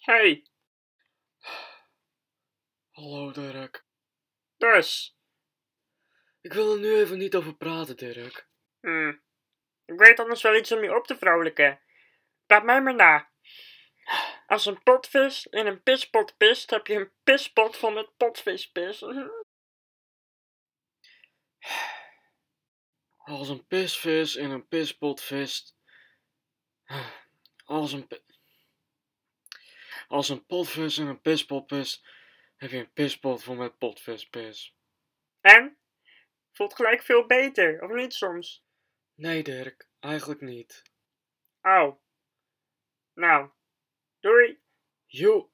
Hey. Hallo Dirk. Dus. Ik wil er nu even niet over praten, Dirk. Hmm. Ik weet anders wel iets om je op te vrolijken. Laat mij maar na. Als een potvis in een pispot pist, heb je een pispot van het potvispis. Als een pisvis in een pispot vist. Als een. Als een potvis en een is, heb je een pispot vol met potvispis. En? Voelt gelijk veel beter, of niet soms? Nee, Dirk, eigenlijk niet. Au. Oh. Nou, doei. Joe.